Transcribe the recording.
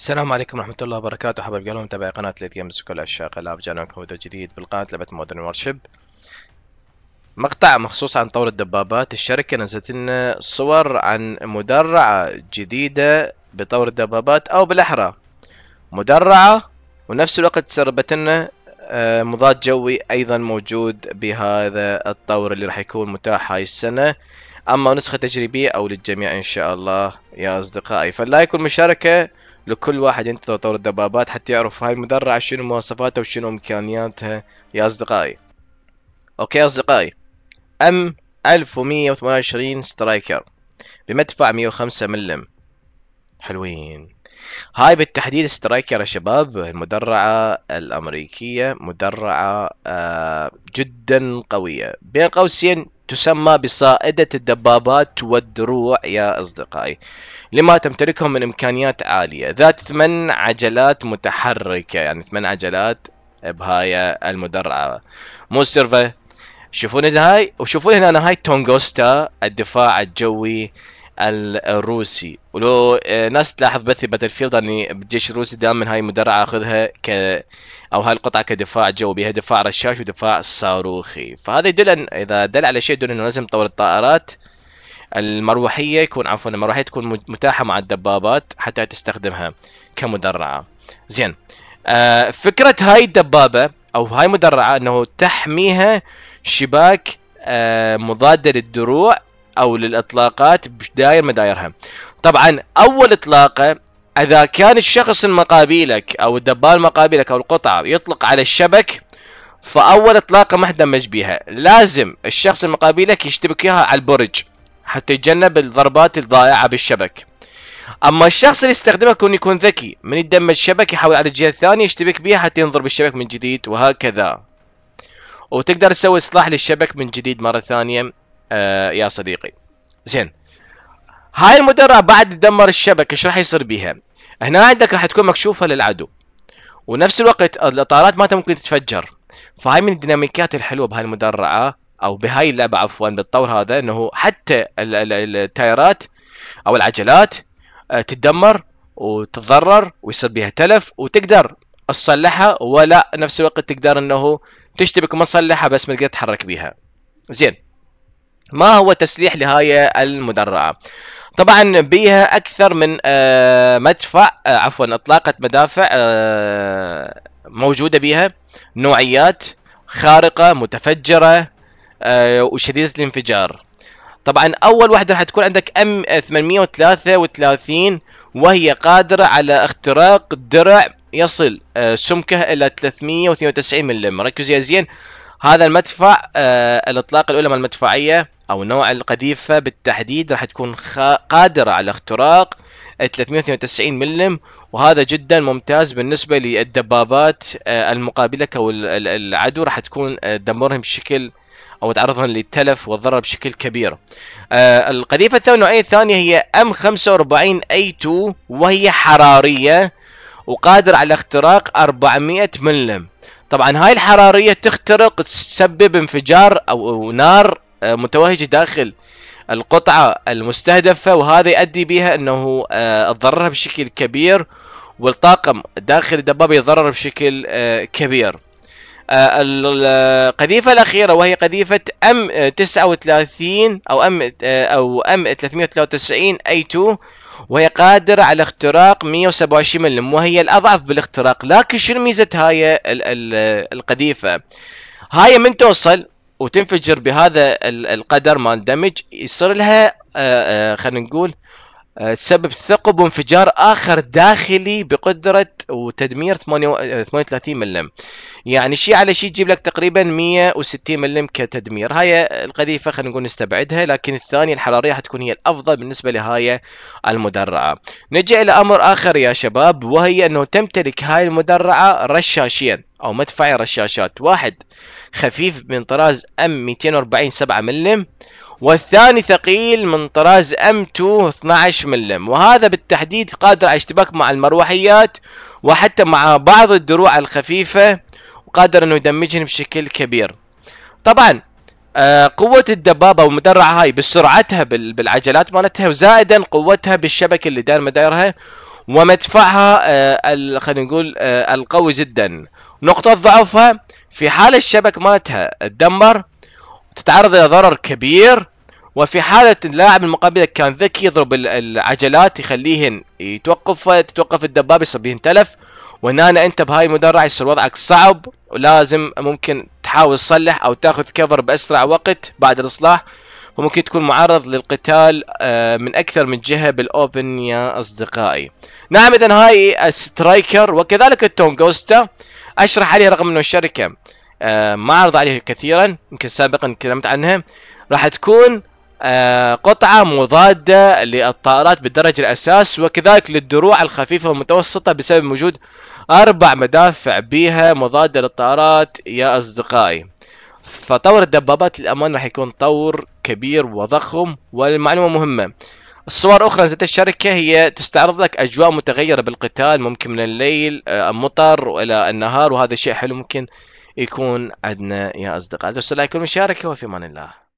السلام عليكم ورحمة الله وبركاته حبايب قلوب متابعي قناة ليت جيمز وكل عشاق الألعاب جانبكم فيديو جديد بالقناة لعبة مودرن وورشيب مقطع مخصوص عن طور الدبابات الشركة نزلت لنا صور عن مدرعة جديدة بطور الدبابات أو بالأحرى مدرعة ونفس الوقت سربت لنا آه، مضاد جوي أيضا موجود بهذا الطور اللي راح يكون متاح هاي السنة أما نسخة تجريبية أو للجميع إن شاء الله يا أصدقائي فاللايك والمشاركة لكل واحد ينتظر دور الدبابات حتى يعرف هاي المدرعة شنو مواصفاتها وشنو إمكانياتها يا أصدقائي أوكي يا أصدقائي أم 1128 سترايكر بمدفع 105 ملم حلوين هاي بالتحديد سترايكر يا شباب المدرعة الأمريكية مدرعة آه، جدا قوية بين قوسين تسمى بصائدة الدبابات والدروع يا أصدقائي لما تمتلكهم من إمكانيات عالية ذات ثمان عجلات متحركة يعني ثمان عجلات بهاي المدرعة مو السيرفة شوفون هاي وشوفون هنا هاي تونغوستا الدفاع الجوي الروسي ولو آه، ناس تلاحظ بثي باتل فيلد اني بالجيش الروسي دائما هاي المدرعه اخذها ك او هاي القطعه كدفاع جو بها دفاع رشاش ودفاع صاروخي فهذا يدل ان اذا دل على شيء يدل انه لازم تطور الطائرات المروحيه يكون عفوا المروحيه تكون متاحه مع الدبابات حتى تستخدمها كمدرعه زين آه فكره هاي الدبابه او هاي مدرعه انه تحميها شباك آه مضاده للدروع او للاطلاقات بداير مدايرها طبعا اول اطلاقه اذا كان الشخص المقابلك او الدبال مقابلك او القطعه يطلق على الشبك فاول اطلاقه ما احدمج بيها لازم الشخص المقابلك يشتبك اياها على البرج حتى يتجنب الضربات الضائعه بالشبك اما الشخص اللي يستخدمها يكون يكون ذكي من يدمج شبك يحاول على الجهه الثانيه يشتبك بها حتى ينضرب الشبك من جديد وهكذا وتقدر تسوي اصلاح للشبك من جديد مره ثانيه آه يا صديقي زين هاي المدرعة بعد تدمر الشبكة ايش راح يصير بيها؟ هنا عندك راح تكون مكشوفة للعدو ونفس الوقت الاطارات ما ممكن تتفجر فهاي من الديناميكيات الحلوة بهاي المدرعة او بهاي اللعبة عفوا بالطور هذا انه حتى التايرات او العجلات آه، تتدمر وتتضرر ويصير بها تلف وتقدر تصلحها ولا نفس الوقت تقدر انه تشتبك مصلحة بس ما تقدر تتحرك بيها زين ما هو تسليح لهاي المدرعة طبعا بيها اكثر من آه، مدفع آه، عفوا اطلاقه مدافع آه، موجوده بيها نوعيات خارقه متفجره وشديده الانفجار طبعا اول واحده راح تكون عندك ام 833 وهي قادره على اختراق درع يصل سمكه الى 392 ملم ركز يا زين هذا المدفع آه الاطلاق الاولى المدفعيه او نوع القذيفه بالتحديد راح تكون قادره على اختراق 392 ملم وهذا جدا ممتاز بالنسبه للدبابات آه المقابله او العدو راح تكون تدمرهم آه، بشكل او تعرضهم للتلف والضرر بشكل كبير. آه القذيفه النوعيه الثانيه هي ام 45 اي 2 وهي حراريه وقادر على اختراق 400 ملم طبعا هاي الحراريه تخترق تسبب انفجار او نار آه، متوهجه داخل القطعه المستهدفه وهذا يؤدي بها انه تضررها آه، بشكل كبير والطاقم داخل الدبابه يتضرر بشكل آه، كبير القذيفة الأخيرة وهي قذيفة أم 39 أو أم أو أم 393 أي 2 وهي قادرة على اختراق 127 ملم وهي الأضعف بالاختراق لكن شنو ميزة هاي القذيفة هاي من توصل وتنفجر بهذا القدر مال دمج يصير لها آه، آه، خلينا نقول آه، تسبب ثقب وانفجار اخر داخلي بقدره وتدمير 38 آه، ملم يعني شيء على شيء تجيب لك تقريبا 160 ملم كتدمير هاي القذيفه خلينا نقول نستبعدها لكن الثانيه الحراريه حتكون هي الافضل بالنسبه لهاي المدرعه نجي الى امر اخر يا شباب وهي انه تمتلك هاي المدرعه رشاشين او مدفعي رشاشات واحد خفيف من طراز ام 240 7 ملم والثاني ثقيل من طراز ام 2 12 ملم وهذا بالتحديد قادر على الاشتباك مع المروحيات وحتى مع بعض الدروع الخفيفة وقادر انه يدمجهن بشكل كبير طبعا آه، قوة الدبابة والمدرعة هاي بسرعتها بالعجلات مالتها وزائدا قوتها بالشبكة اللي داير مدارها ومدفعها آه، خلينا نقول آه، القوي جدا نقطة ضعفها في حال الشبك مالتها تدمر وتتعرض إلى ضرر كبير وفي حالة اللاعب المقابل كان ذكي يضرب العجلات يخليهن يتوقف تتوقف الدبابة يصير تلف وهنا انت بهاي المدرعة يصير وضعك صعب ولازم ممكن تحاول تصلح او تاخذ كفر باسرع وقت بعد الاصلاح وممكن تكون معرض للقتال آه، من اكثر من جهه بالاوبن يا اصدقائي. نعم اذا هاي السترايكر وكذلك التونغوستا اشرح عليه رغم انه الشركه آه، ما عرض عليه كثيرا يمكن سابقا تكلمت عنها راح تكون آه، قطعة مضادة للطائرات بالدرجة الأساس وكذلك للدروع الخفيفة والمتوسطة بسبب وجود أربع مدافع بها مضادة للطائرات يا أصدقائي فطور الدبابات للأمان راح يكون طور كبير وضخم والمعلومة مهمة الصور أخرى نزلت الشركة هي تستعرض لك أجواء متغيرة بالقتال ممكن من الليل آه، مطر وإلى النهار وهذا شيء حلو ممكن يكون عندنا يا أصدقاء ترسل لايك والمشاركة وفي أمان الله